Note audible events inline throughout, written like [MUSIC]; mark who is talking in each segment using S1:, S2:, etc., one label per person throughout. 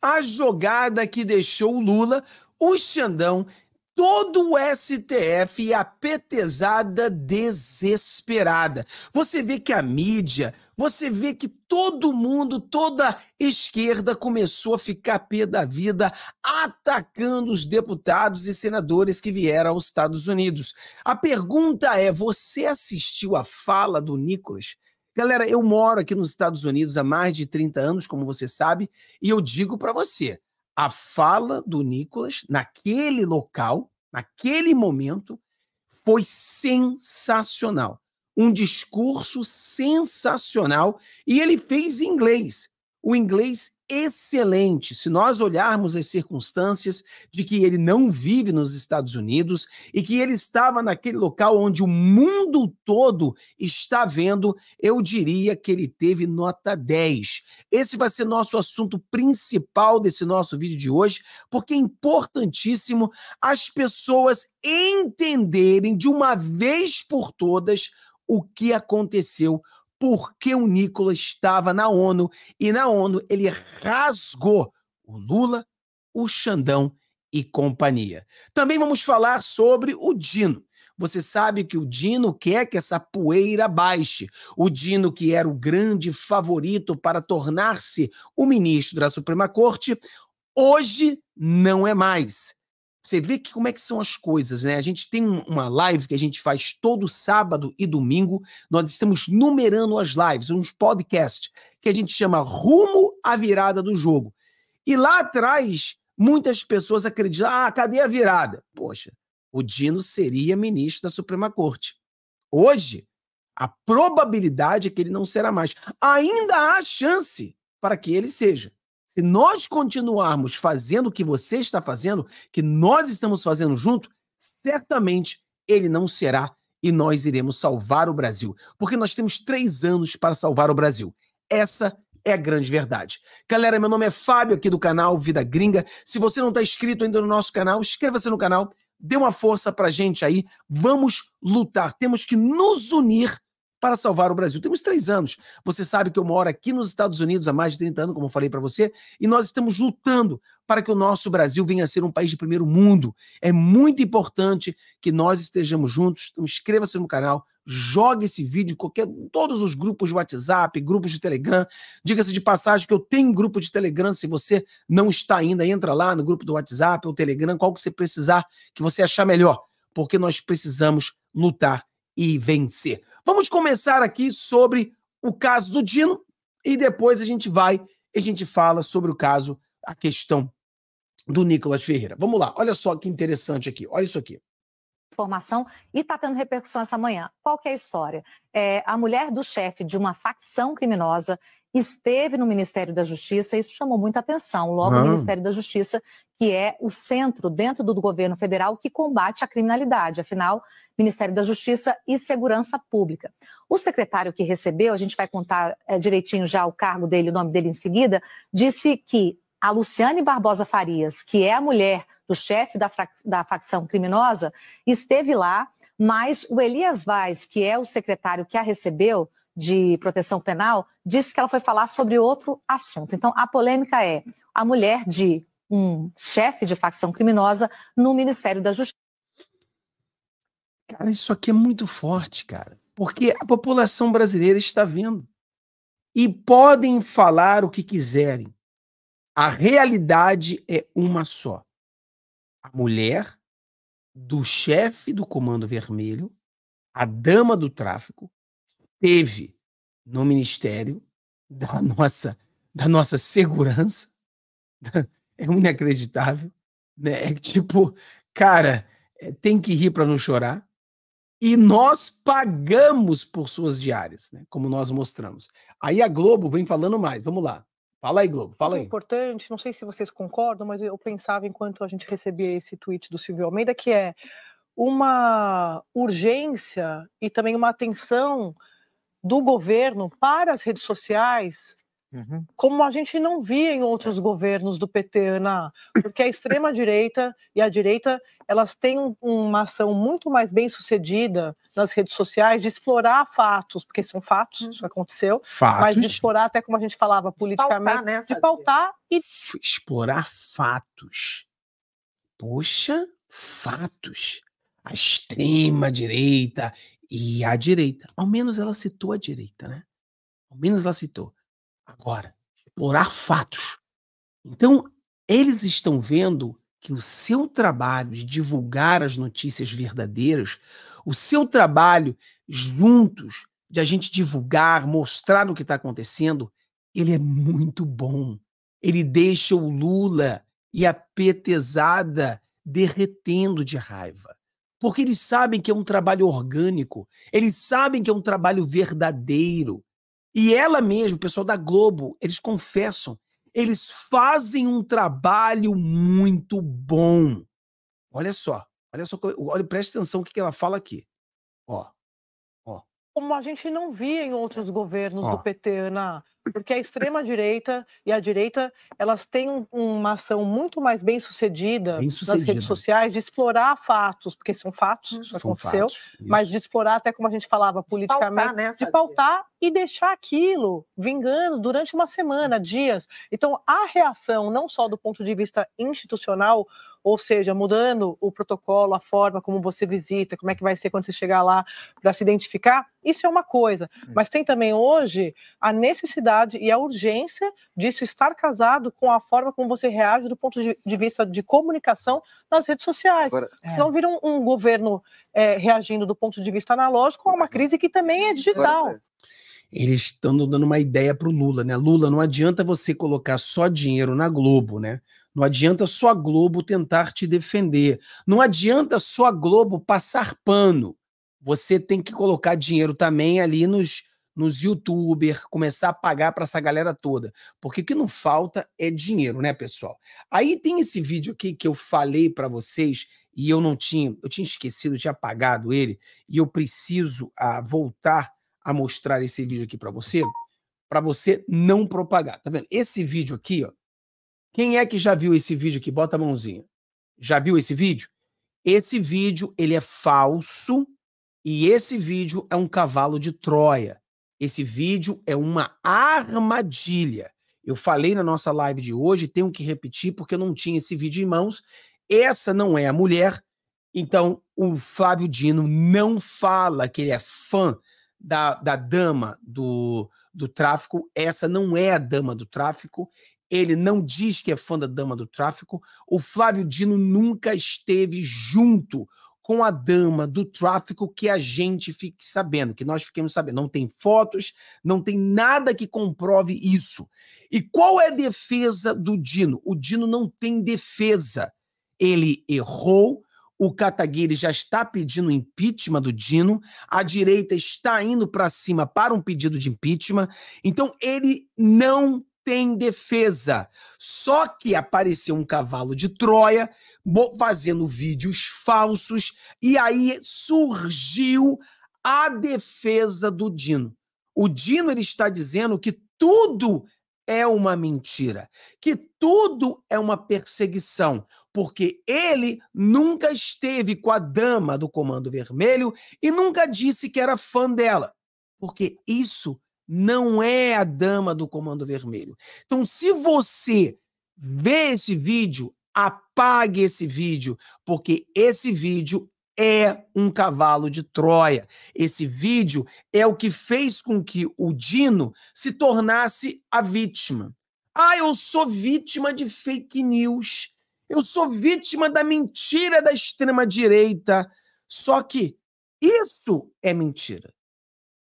S1: a jogada que deixou o Lula, o Xandão, todo o STF e a petesada desesperada. Você vê que a mídia, você vê que todo mundo, toda esquerda começou a ficar pé da vida atacando os deputados e senadores que vieram aos Estados Unidos. A pergunta é: você assistiu à fala do Nicolas? Galera, eu moro aqui nos Estados Unidos há mais de 30 anos, como você sabe, e eu digo para você, a fala do Nicolas naquele local, naquele momento, foi sensacional. Um discurso sensacional e ele fez em inglês o inglês excelente. Se nós olharmos as circunstâncias de que ele não vive nos Estados Unidos e que ele estava naquele local onde o mundo todo está vendo, eu diria que ele teve nota 10. Esse vai ser nosso assunto principal desse nosso vídeo de hoje, porque é importantíssimo as pessoas entenderem de uma vez por todas o que aconteceu porque o Nicolas estava na ONU e na ONU ele rasgou o Lula, o Xandão e companhia. Também vamos falar sobre o Dino. Você sabe que o Dino quer que essa poeira baixe. O Dino, que era o grande favorito para tornar-se o ministro da Suprema Corte, hoje não é mais. Você vê que como é que são as coisas, né? A gente tem uma live que a gente faz todo sábado e domingo. Nós estamos numerando as lives, uns podcasts que a gente chama Rumo à Virada do Jogo. E lá atrás, muitas pessoas acreditam: "Ah, cadê a virada?". Poxa, o Dino seria ministro da Suprema Corte. Hoje, a probabilidade é que ele não será mais. Ainda há chance para que ele seja. Se nós continuarmos fazendo o que você está fazendo, que nós estamos fazendo junto, certamente ele não será e nós iremos salvar o Brasil. Porque nós temos três anos para salvar o Brasil. Essa é a grande verdade. Galera, meu nome é Fábio, aqui do canal Vida Gringa. Se você não está inscrito ainda no nosso canal, inscreva-se no canal, dê uma força a gente aí. Vamos lutar. Temos que nos unir para salvar o Brasil. Temos três anos. Você sabe que eu moro aqui nos Estados Unidos há mais de 30 anos, como eu falei para você, e nós estamos lutando para que o nosso Brasil venha a ser um país de primeiro mundo. É muito importante que nós estejamos juntos. Então, inscreva-se no canal, jogue esse vídeo em qualquer, todos os grupos de WhatsApp, grupos de Telegram. Diga-se de passagem que eu tenho grupo de Telegram. Se você não está ainda, entra lá no grupo do WhatsApp ou Telegram, qual que você precisar, que você achar melhor, porque nós precisamos lutar e vencer. Vamos começar aqui sobre o caso do Dino e depois a gente vai e a gente fala sobre o caso, a questão do Nicolas Ferreira. Vamos lá, olha só que interessante aqui, olha isso aqui
S2: informação e está tendo repercussão essa manhã. Qual que é a história? É, a mulher do chefe de uma facção criminosa esteve no Ministério da Justiça, isso chamou muita atenção. Logo, ah. o Ministério da Justiça, que é o centro dentro do governo federal que combate a criminalidade, afinal, Ministério da Justiça e Segurança Pública. O secretário que recebeu, a gente vai contar é, direitinho já o cargo dele, o nome dele em seguida, disse que a Luciane Barbosa Farias, que é a mulher do chefe da, da facção criminosa, esteve lá, mas o Elias Vaz, que é o secretário que a recebeu, de Proteção Penal disse que ela foi falar sobre outro assunto. Então, a polêmica é a mulher de um chefe de facção criminosa no Ministério da Justiça. Cara, isso aqui é muito forte, cara, porque a
S1: população brasileira está vendo. E podem falar o que quiserem. A realidade é uma só. A mulher do chefe do Comando Vermelho, a dama do tráfico, teve no Ministério da [LAUGHS] nossa, da nossa segurança. [LAUGHS] É inacreditável. Né? É tipo, cara, é, tem que rir para não chorar. E nós pagamos por suas
S2: diárias, né? como nós mostramos. Aí a Globo vem falando mais. Vamos lá. Fala aí, Globo, fala aí. É importante, não sei se vocês concordam, mas eu pensava enquanto a gente recebia esse tweet do Silvio Almeida, que é uma urgência e também uma atenção do governo para as redes sociais, uhum. como a gente não via em outros governos do PT, Ana, porque a extrema direita e a direita elas têm uma ação muito mais bem sucedida nas redes sociais de explorar fatos, porque são fatos, isso uhum. aconteceu, fatos. mas de explorar até como a gente falava politicamente, pautar, né, de pautar e
S1: explorar fatos. Poxa, fatos a extrema direita e a direita. Ao menos ela citou a direita, né? Ao menos ela citou. Agora, explorar fatos. Então, eles estão vendo que o seu trabalho de divulgar as notícias verdadeiras, o seu trabalho juntos de a gente divulgar, mostrar o que está acontecendo, ele é muito bom. Ele deixa o Lula e a petezada derretendo de raiva porque eles sabem que é um trabalho orgânico, eles sabem que é um trabalho verdadeiro. E ela mesmo, o pessoal da Globo, eles confessam, eles fazem um trabalho muito bom. Olha só, olha só, olha, preste atenção o que ela fala aqui. Ó,
S2: como a gente não via em outros governos oh. do PT, Ana, porque a extrema direita e a direita elas têm uma ação muito mais bem -sucedida, bem sucedida, nas redes sociais de explorar fatos, porque são fatos, isso aconteceu, fatos, mas de explorar até como a gente falava politicamente, de pautar, né, de pautar e deixar aquilo vingando durante uma semana, Sim. dias. Então a reação não só do ponto de vista institucional ou seja, mudando o protocolo, a forma como você visita, como é que vai ser quando você chegar lá para se identificar, isso é uma coisa. Hum. Mas tem também hoje a necessidade e a urgência disso estar casado com a forma como você reage do ponto de vista de comunicação nas redes sociais. Agora, é. Senão vira um, um governo é, reagindo do ponto de vista analógico a uma uhum. crise que também é digital. Agora,
S1: é. eles estão dando uma ideia para o Lula, né? Lula, não adianta você colocar só dinheiro na Globo, né? Não adianta só a Globo tentar te defender. Não adianta só a Globo passar pano. Você tem que colocar dinheiro também ali nos, nos youtubers, começar a pagar para essa galera toda. Porque o que não falta é dinheiro, né, pessoal? Aí tem esse vídeo aqui que eu falei para vocês e eu não tinha, eu tinha esquecido, eu tinha apagado ele, e eu preciso ah, voltar a mostrar esse vídeo aqui para você, para você não propagar, tá vendo? Esse vídeo aqui, ó, quem é que já viu esse vídeo aqui? Bota a mãozinha. Já viu esse vídeo? Esse vídeo, ele é falso e esse vídeo é um cavalo de Troia. Esse vídeo é uma armadilha. Eu falei na nossa live de hoje, tenho que repetir porque eu não tinha esse vídeo em mãos. Essa não é a mulher. Então, o Flávio Dino não fala que ele é fã da, da dama do, do tráfico. Essa não é a dama do tráfico. Ele não diz que é fã da dama do tráfico. O Flávio Dino nunca esteve junto com a dama do tráfico que a gente fique sabendo, que nós fiquemos sabendo. Não tem fotos, não tem nada que comprove isso. E qual é a defesa do Dino? O Dino não tem defesa. Ele errou. O Kataguiri já está pedindo impeachment do Dino, a direita está indo para cima para um pedido de impeachment, então ele não tem defesa. Só que apareceu um cavalo de Troia fazendo vídeos falsos e aí surgiu a defesa do Dino. O Dino ele está dizendo que tudo é uma mentira, que tudo é uma perseguição, porque ele nunca esteve com a dama do Comando Vermelho e nunca disse que era fã dela, porque isso não é a dama do Comando Vermelho. Então, se você vê esse vídeo, apague esse vídeo, porque esse vídeo é um cavalo de Troia. Esse vídeo é o que fez com que o Dino se tornasse a vítima. Ah, eu sou vítima de fake news. Eu sou vítima da mentira da extrema-direita. Só que isso é mentira.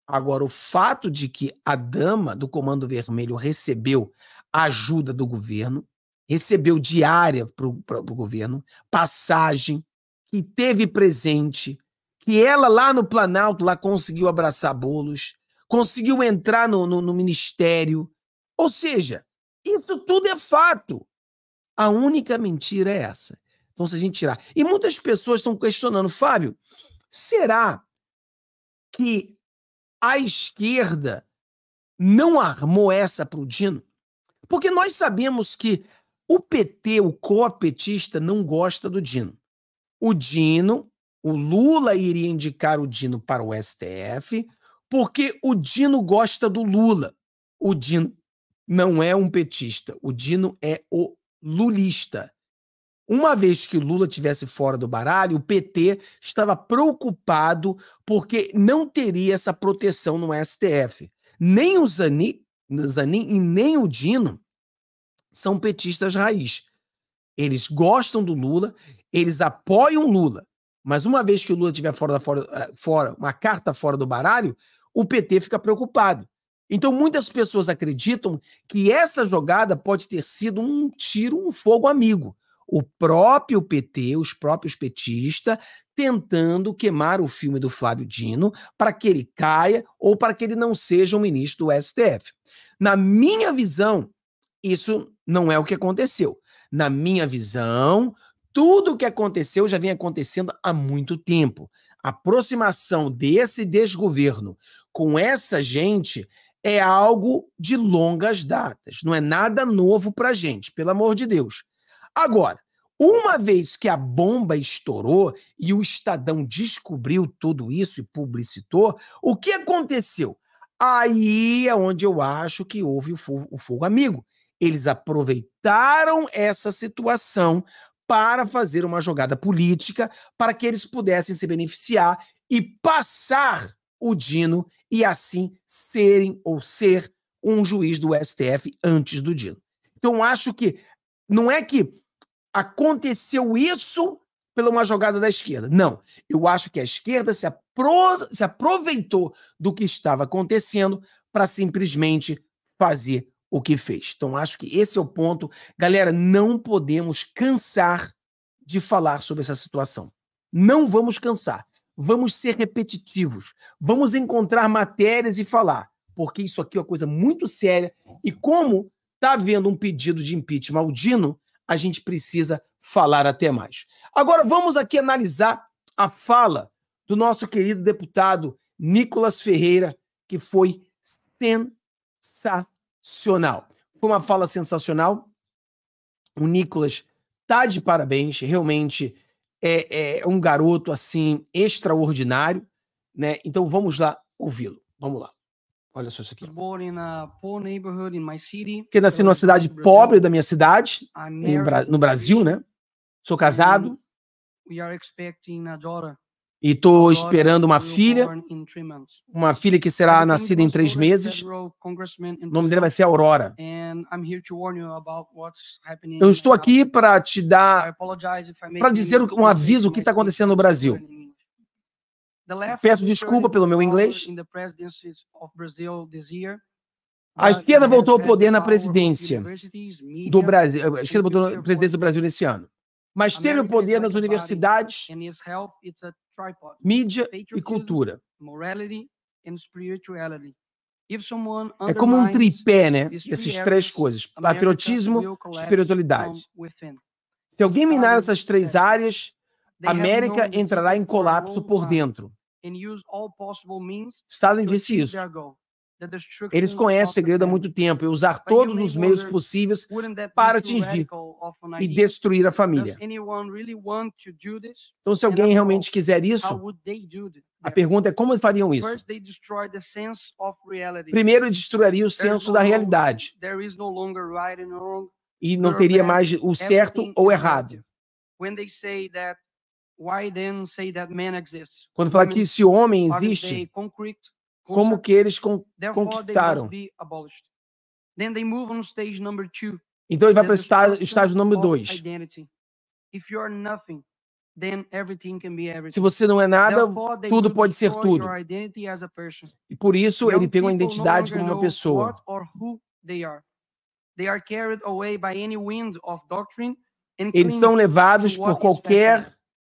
S1: Agora, o fato de que a dama do Comando Vermelho recebeu ajuda do governo, recebeu diária para o governo, passagem, que teve presente, que ela lá no Planalto lá conseguiu abraçar bolos, conseguiu entrar no, no, no ministério. Ou seja, isso tudo é fato. A única mentira é essa. Então, se a gente tirar. E muitas pessoas estão questionando, Fábio, será que a esquerda não armou essa para o Dino? Porque nós sabemos que o PT, o co-petista, não gosta do Dino. O Dino, o Lula iria indicar o Dino para o STF, porque o Dino gosta do Lula. O Dino não é um petista, o Dino é o lulista. Uma vez que Lula tivesse fora do baralho, o PT estava preocupado porque não teria essa proteção no STF. Nem o Zanin, Zanin e nem o Dino são petistas raiz. Eles gostam do Lula, eles apoiam Lula. Mas uma vez que o Lula tiver fora, fora, eh, fora uma carta fora do baralho, o PT fica preocupado. Então, muitas pessoas acreditam que essa jogada pode ter sido um tiro, um fogo amigo o próprio PT, os próprios petistas, tentando queimar o filme do Flávio Dino para que ele caia ou para que ele não seja um ministro do STF. Na minha visão, isso não é o que aconteceu. Na minha visão, tudo o que aconteceu já vem acontecendo há muito tempo. A aproximação desse desgoverno com essa gente é algo de longas datas, não é nada novo para gente, pelo amor de Deus. Agora, uma vez que a bomba estourou e o Estadão descobriu tudo isso e publicitou, o que aconteceu? Aí é onde eu acho que houve o fogo, o fogo amigo. Eles aproveitaram essa situação para fazer uma jogada política para que eles pudessem se beneficiar e passar o Dino e assim serem ou ser um juiz do STF antes do Dino. Então acho que não é que aconteceu isso pela uma jogada da esquerda. Não, eu acho que a esquerda se, apro se aproveitou do que estava acontecendo para simplesmente fazer o que fez. Então, acho que esse é o ponto. Galera, não podemos cansar de falar sobre essa situação. Não vamos cansar. Vamos ser repetitivos. Vamos encontrar matérias e falar, porque isso aqui é uma coisa muito séria. E como está havendo um pedido de impeachment ao Dino, a gente precisa falar até mais. Agora vamos aqui analisar a fala do nosso querido deputado Nicolas Ferreira, que foi sensacional. Foi uma fala sensacional. O Nicolas tá de parabéns, realmente é, é um garoto assim extraordinário, né? Então vamos lá ouvi-lo. Vamos lá. Olha só isso aqui.
S3: Porque nasci numa cidade pobre
S1: da minha cidade, no Brasil, né? Sou casado. E estou esperando uma filha, uma filha que será nascida em três meses.
S3: O nome dele vai ser Aurora. Eu estou aqui
S1: para te dar, para dizer um aviso o que está acontecendo no Brasil.
S3: Peço desculpa pelo meu inglês.
S1: A esquerda voltou ao poder na presidência do Brasil. A esquerda voltou à presidência do Brasil nesse ano. Mas teve o poder nas universidades, mídia e cultura.
S3: É como um tripé,
S1: né? Essas três coisas: patriotismo, espiritualidade. Se alguém minar essas três áreas, América entrará em colapso por dentro.
S3: Stalin disse isso. Eles conhecem
S1: o segredo há muito tempo e usar todos os meios possíveis para atingir
S3: e destruir a família.
S1: Então, se alguém realmente quiser isso, a pergunta é como eles fariam isso? Primeiro, destruiria o senso da realidade e não teria mais o certo ou errado.
S3: Quando fala que esse homem existe, como
S1: que eles conquistaram? Então ele vai para o estágio, estágio número 2.
S3: Se você não é nada, tudo pode ser tudo. E por isso ele tem uma identidade como uma pessoa. Eles são levados por qualquer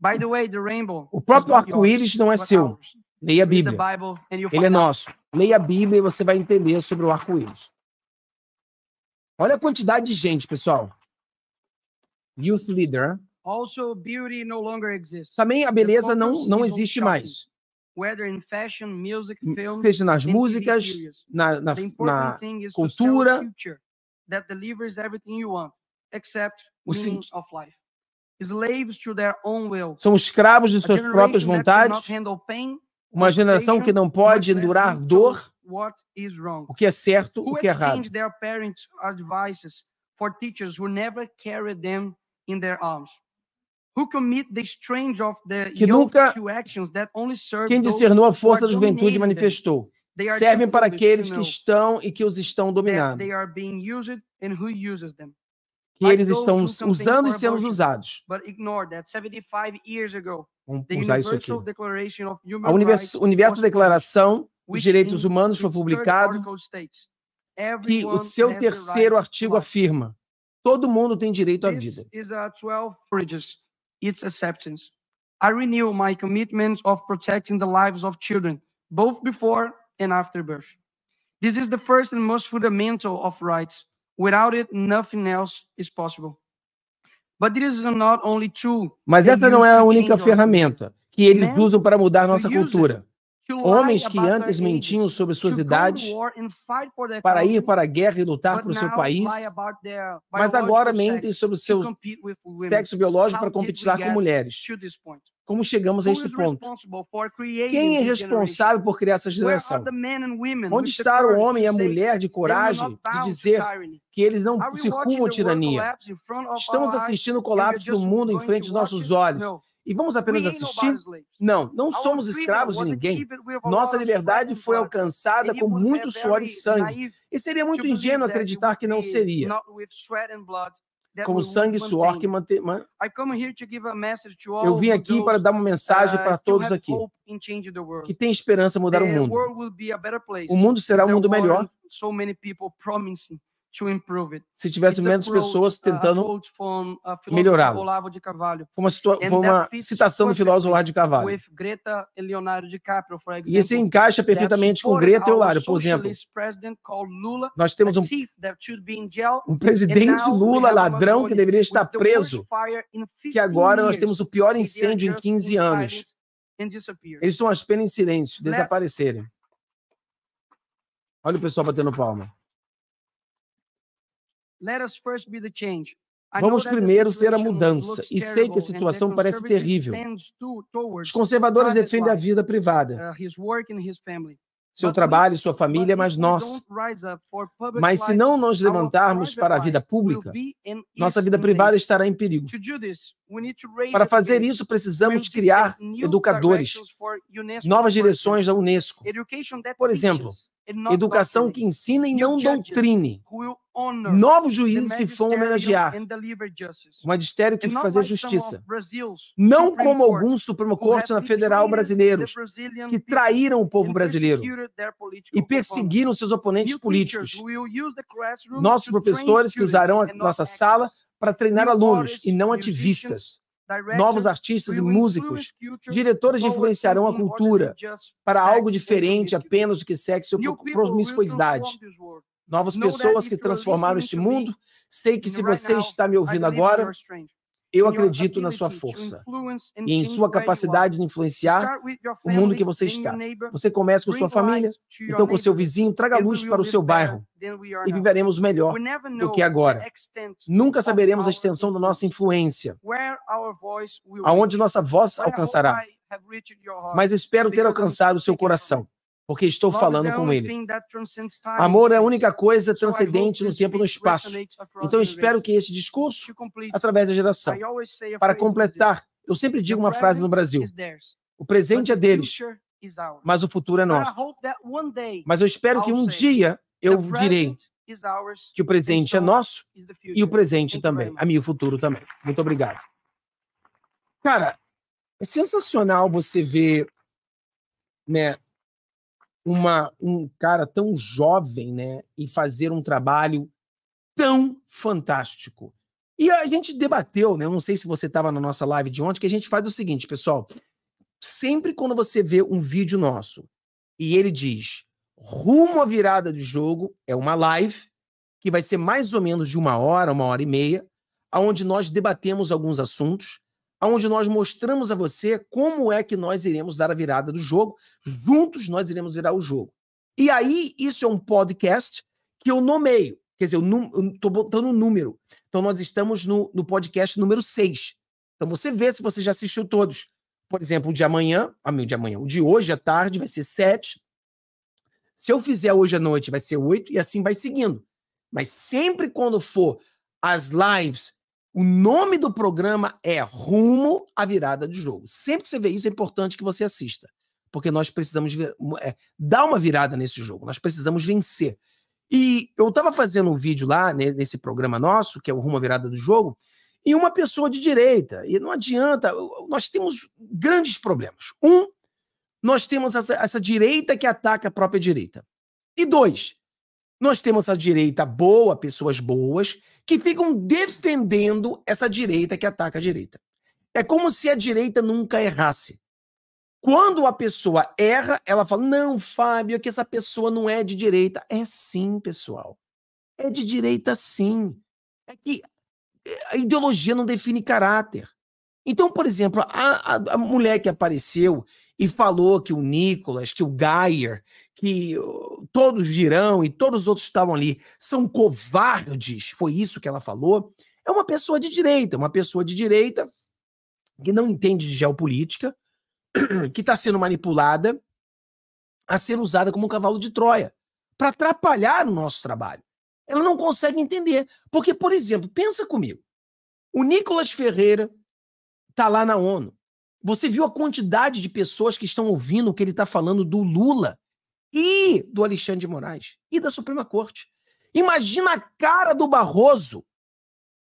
S3: By the way, the rainbow o
S1: próprio arco-íris não é seu. Leia a Bíblia. Ele é nosso. Leia a Bíblia e você vai entender sobre o arco-íris. Olha a quantidade de gente, pessoal. Youth leader.
S3: Also, beauty no longer exists. Também a beleza não, não existe mais. Whether in Fashion, music, hum, film, seja nas músicas,
S1: na, na, na cultura.
S3: That delivers everything you want, except meaning of life. São escravos de suas próprias vontades.
S1: Uma geração que não pode endurar dor,
S3: o que é certo, o que é errado. Que nunca quem discernou a força da juventude manifestou. Servem para aqueles que
S1: estão e que os estão dominando que eles estão usando e sendo usados.
S3: Vamos usar isso aqui. A universo,
S1: universo Declaração dos Direitos Humanos foi publicado
S3: que o seu terceiro artigo afirma todo mundo tem direito à vida. Its acceptance. I renew my commitment of protecting the lives of children, both before and after birth. This is the first and most fundamental of rights, Without it, nothing else is possible. But this is not only Mas essa não é a
S1: única ferramenta que eles usam para mudar nossa cultura.
S3: Homens que antes mentiam
S1: sobre suas idades
S3: para ir para a
S1: guerra e lutar para o seu país,
S3: mas agora mentem sobre seu sexo biológico para competir com mulheres
S1: como chegamos a este ponto?
S3: Quem é responsável por criar essa geração? Onde está o homem e a mulher de coragem de dizer
S1: que eles não circulam tirania?
S3: Estamos assistindo o colapso
S1: do mundo em frente aos nossos olhos. E vamos apenas assistir? Não, não somos escravos de ninguém. Nossa liberdade foi alcançada com muito suor e sangue. E seria muito ingênuo acreditar que não seria
S3: com sangue e suor que mantém. Eu vim aqui para dar uma mensagem uh, para todos aqui que
S1: tem esperança mudar o mundo.
S3: O mundo será um mundo melhor se tivesse It's menos pessoas uh, tentando melhorar. lo de Carvalho. Foi uma, foi uma citação do filósofo
S1: Olavo de Carvalho.
S3: DiCaprio, example, e esse encaixa perfeitamente com Greta Olavo, por exemplo. Lula, Nós temos um, um presidente Lula
S1: ladrão que deveria estar preso,
S3: que agora nós temos o pior incêndio em 15 anos. Eles estão
S1: apenas em silêncio, desaparecerem. Olha o pessoal batendo palma.
S3: Vamos primeiro ser a mudança, e sei que a situação parece terrível. Os conservadores defendem a
S1: vida privada,
S3: uh, seu trabalho
S1: e sua família mas nós.
S3: Mas se não nos levantarmos para a vida pública, nossa vida
S1: privada estará em perigo. Para fazer isso, precisamos criar educadores,
S3: novas direções da Unesco. Por exemplo, é Educação que
S1: ensina e não doutrine.
S3: Novos juízes que vão homenagear. O magistério que fazer justiça. Não como
S1: alguns Supremo Corte na Federal brasileiros que traíram o povo brasileiro e perseguiram seus oponentes políticos.
S3: Nossos professores que usarão a
S1: nossa sala para treinar alunos e não ativistas Novos artistas e músicos, diretores influenciarão a cultura para algo diferente apenas do que sexo ou promiscuidade. Novas pessoas que transformaram este mundo. Sei que se você está me ouvindo agora, eu acredito na sua força e em sua capacidade de influenciar o mundo que você está. Você começa com sua família, então com seu vizinho, traga luz para o seu bairro e viveremos melhor do que agora. Nunca saberemos a extensão da nossa influência,
S3: aonde nossa voz alcançará. Mas
S1: espero ter alcançado o seu coração porque estou falando com ele.
S3: Amor é a única
S1: coisa transcendente no tempo e no espaço. Então espero que este discurso,
S3: através da geração, para
S1: completar, eu sempre digo uma frase no Brasil: o presente é deles, mas o futuro é nosso. Mas eu espero que um dia eu direi que o presente é nosso e o presente também, a mim o futuro também. Muito obrigado. Cara, é sensacional você ver né, uma, um cara tão jovem, né, e fazer um trabalho tão fantástico. E a gente debateu, né? Eu não sei se você estava na nossa live de ontem, que a gente faz o seguinte, pessoal. Sempre quando você vê um vídeo nosso e ele diz rumo à virada do jogo, é uma live que vai ser mais ou menos de uma hora, uma hora e meia, aonde nós debatemos alguns assuntos onde nós mostramos a você como é que nós iremos dar a virada do jogo. Juntos nós iremos virar o jogo. E aí, isso é um podcast que eu nomeio. Quer dizer, eu estou botando um número. Então, nós estamos no, no podcast número 6. Então, você vê se você já assistiu todos. Por exemplo, o de amanhã, a ah, meu de amanhã, o de hoje à tarde vai ser 7. Se eu fizer hoje à noite, vai ser 8 e assim vai seguindo. Mas sempre quando for as lives o nome do programa é Rumo à Virada do Jogo. Sempre que você vê isso, é importante que você assista, porque nós precisamos ver, é, dar uma virada nesse jogo, nós precisamos vencer. E eu estava fazendo um vídeo lá, né, nesse programa nosso, que é o Rumo à Virada do Jogo, e uma pessoa de direita, e não adianta, nós temos grandes problemas. Um, nós temos essa, essa direita que ataca a própria direita. E dois, nós temos a direita boa, pessoas boas, que ficam defendendo essa direita que ataca a direita. É como se a direita nunca errasse. Quando a pessoa erra, ela fala: Não, Fábio, é que essa pessoa não é de direita. É sim, pessoal. É de direita, sim. É que eh, a ideologia não define caráter. Então, por exemplo, a, a, a mulher que apareceu e falou que o Nicolas, que o Geyer, que uh, todos dirão e todos os outros estavam ali são covardes, foi isso que ela falou, é uma pessoa de direita, uma pessoa de direita que não entende de geopolítica, [CLEARS THROAT] que está sendo manipulada a ser usada como um cavalo de Troia para atrapalhar o nosso trabalho. Ela não consegue entender. Porque, por exemplo, pensa comigo. O Nicolas Ferreira está lá na ONU. Você viu a quantidade de pessoas que estão ouvindo o que ele está falando do Lula e do Alexandre de Moraes e da Suprema Corte. Imagina a cara do Barroso.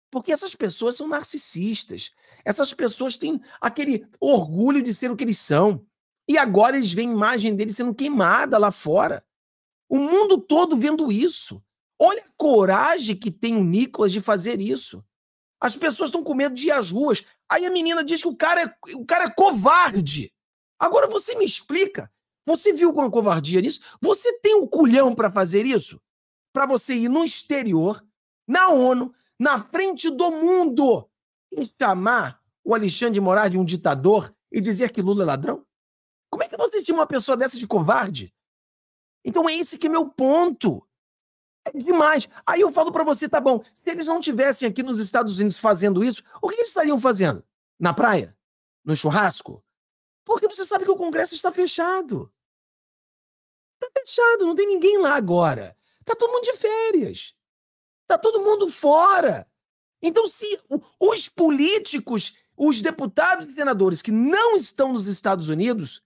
S1: Porque essas pessoas são narcisistas. Essas pessoas têm aquele orgulho de ser o que eles são. E agora eles veem a imagem deles sendo queimada lá fora. O mundo todo vendo isso. Olha a coragem que tem o Nicolas de fazer isso. As pessoas estão com medo de ir às ruas. Aí a menina diz que o cara é, o cara é covarde. Agora você me explica. Você viu a covardia nisso? Você tem um culhão para fazer isso? Para você ir no exterior, na ONU, na frente do mundo e chamar o Alexandre de Moraes de um ditador e dizer que Lula é ladrão? Como é que você tira uma pessoa dessa de covarde? Então é esse que é meu ponto. É demais. Aí eu falo para você, tá bom, se eles não tivessem aqui nos Estados Unidos fazendo isso, o que eles estariam fazendo? Na praia? No churrasco? Porque você sabe que o Congresso está fechado. Está fechado, não tem ninguém lá agora. está todo mundo de férias. está todo mundo fora. Então, se os políticos, os deputados e senadores que não estão nos Estados Unidos,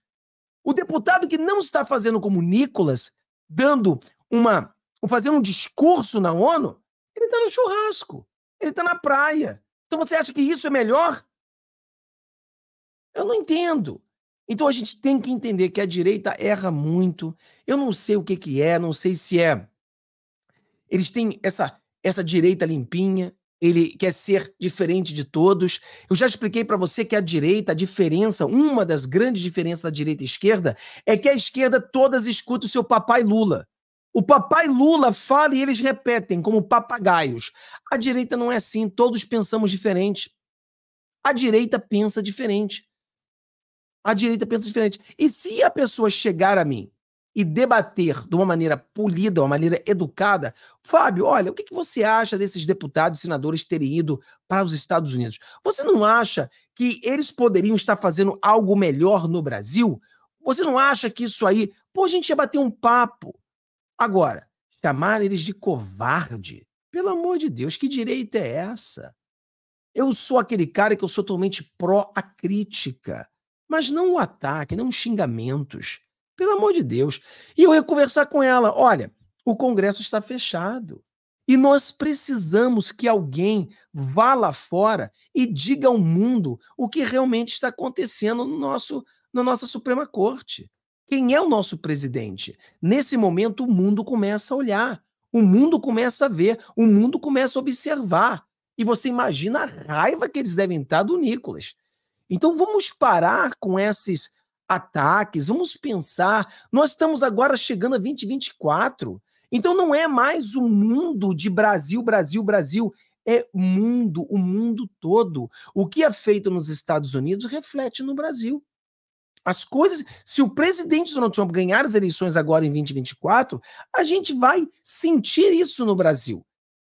S1: o deputado que não está fazendo como Nicolas, dando uma ou fazer um discurso na ONU, ele está no churrasco, ele está na praia. Então você acha que isso é melhor? Eu não entendo. Então a gente tem que entender que a direita erra muito. Eu não sei o que, que é, não sei se é. Eles têm essa, essa direita limpinha, ele quer ser diferente de todos. Eu já expliquei para você que a direita, a diferença, uma das grandes diferenças da direita e esquerda, é que a esquerda todas escuta o seu papai Lula. O papai Lula fala e eles repetem como papagaios. A direita não é assim, todos pensamos diferente. A direita pensa diferente. A direita pensa diferente. E se a pessoa chegar a mim e debater de uma maneira polida, uma maneira educada, Fábio, olha, o que você acha desses deputados e senadores terem ido para os Estados Unidos? Você não acha que eles poderiam estar fazendo algo melhor no Brasil? Você não acha que isso aí. Pô, a gente ia bater um papo. Agora, chamar eles de covarde, pelo amor de Deus, que direito é essa? Eu sou aquele cara que eu sou totalmente pró a crítica, mas não o ataque, não os xingamentos. Pelo amor de Deus. E eu ia conversar com ela, olha, o Congresso está fechado. E nós precisamos que alguém vá lá fora e diga ao mundo o que realmente está acontecendo no nosso, na nossa Suprema Corte. Quem é o nosso presidente? Nesse momento, o mundo começa a olhar, o mundo começa a ver, o mundo começa a observar. E você imagina a raiva que eles devem estar do Nicolas. Então vamos parar com esses ataques, vamos pensar. Nós estamos agora chegando a 2024. Então não é mais o mundo de Brasil, Brasil, Brasil. É mundo, o mundo todo. O que é feito nos Estados Unidos reflete no Brasil. As coisas, se o presidente Donald Trump ganhar as eleições agora em 2024, a gente vai sentir isso no Brasil.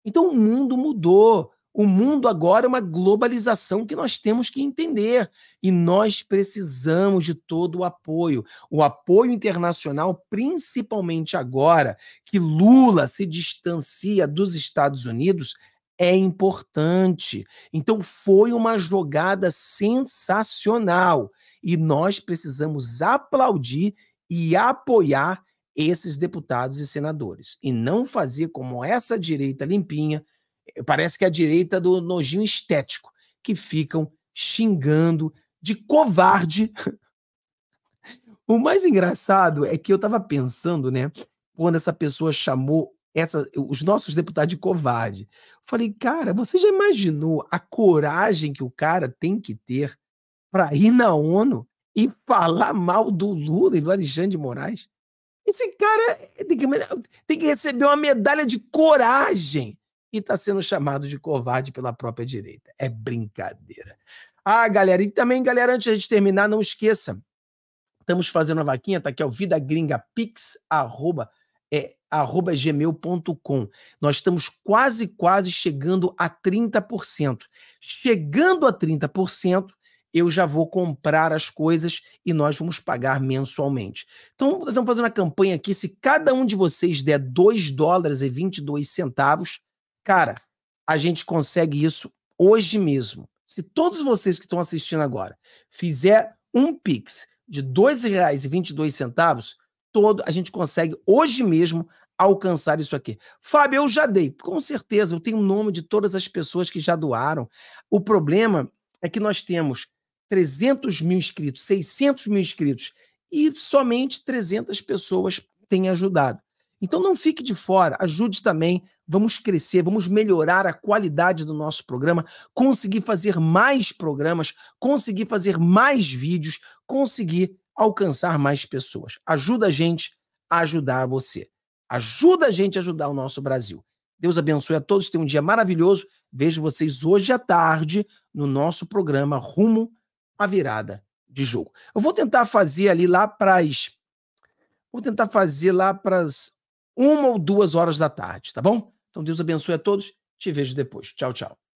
S1: Então o mundo mudou. O mundo agora é uma globalização que nós temos que entender e nós precisamos de todo o apoio, o apoio internacional, principalmente agora que Lula se distancia dos Estados Unidos, é importante. Então foi uma jogada sensacional e nós precisamos aplaudir e apoiar esses deputados e senadores. E não fazer como essa direita limpinha, eh, parece que é a direita do nojinho estético, que ficam xingando de covarde. [LAUGHS] o mais engraçado é que eu estava pensando, né, quando essa pessoa chamou essa, os nossos deputados de covarde. Falei, cara, você já imaginou a coragem que o cara tem que ter para ir na ONU e falar mal do Lula e do Alexandre de Moraes? Esse cara eh, tem que, receber uma medalha de coragem e está sendo chamado de covarde pela própria direita. É brincadeira. Ah, galera, e também, galera, antes de terminar, não esqueça, estamos fazendo a vaquinha, tá aqui, é o Vida Gringa Pix, arroba, é, arroba gmail.com. Nós estamos quase, quase chegando a 30%. Chegando a 30%, eu já vou comprar as coisas e nós vamos pagar mensalmente. Então, nós estamos fazendo uma campanha aqui. Se cada um de vocês der 2 dólares e 22 centavos, cara, a gente consegue isso hoje mesmo. Se todos vocês que estão assistindo agora fizer um Pix de R$ 2,22, todo a gente consegue hoje mesmo alcançar isso aqui. Fábio, eu já dei, com certeza, eu tenho o nome de todas as pessoas que já doaram. O problema é que nós temos 300 mil inscritos, 600 mil inscritos e somente 300 pessoas têm ajudado. Então não fique de fora, ajude também. Vamos crescer, vamos melhorar a qualidade do nosso programa, conseguir fazer mais programas, conseguir fazer mais vídeos, conseguir alcançar mais pessoas. Ajuda a gente a ajudar você. Ajuda a gente a ajudar o nosso Brasil. Deus abençoe a todos, tenham um dia maravilhoso. Vejo vocês hoje à tarde no nosso programa Rumo a virada de jogo. Eu vou tentar fazer ali lá para as. Vou tentar fazer lá para as uma ou duas horas da tarde, tá bom? Então Deus abençoe a todos. Te vejo depois. Tchau, tchau.